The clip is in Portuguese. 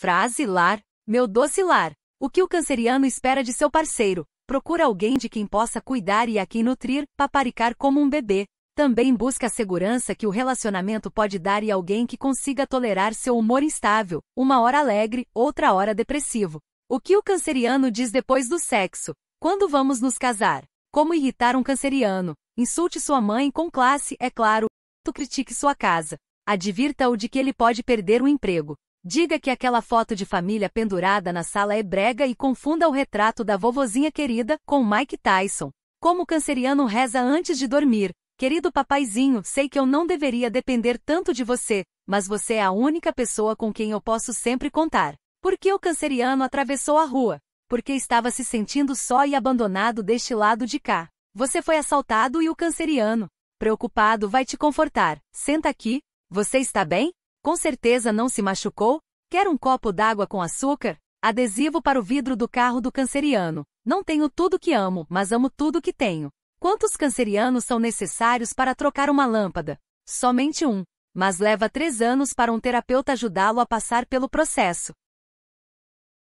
Frase lar, meu doce lar. O que o canceriano espera de seu parceiro? Procura alguém de quem possa cuidar e a quem nutrir, paparicar como um bebê. Também busca a segurança que o relacionamento pode dar e alguém que consiga tolerar seu humor instável, uma hora alegre, outra hora depressivo. O que o canceriano diz depois do sexo? Quando vamos nos casar? Como irritar um canceriano? Insulte sua mãe com classe, é claro. Tu critique sua casa. Advirta-o de que ele pode perder o emprego. Diga que aquela foto de família pendurada na sala é brega e confunda o retrato da vovozinha querida com Mike Tyson. Como o canceriano reza antes de dormir. Querido papaizinho, sei que eu não deveria depender tanto de você, mas você é a única pessoa com quem eu posso sempre contar. Por que o canceriano atravessou a rua? Porque estava se sentindo só e abandonado deste lado de cá. Você foi assaltado e o canceriano, preocupado, vai te confortar. Senta aqui. Você está bem? Com certeza não se machucou? Quer um copo d'água com açúcar? Adesivo para o vidro do carro do canceriano. Não tenho tudo que amo, mas amo tudo que tenho. Quantos cancerianos são necessários para trocar uma lâmpada? Somente um. Mas leva três anos para um terapeuta ajudá-lo a passar pelo processo.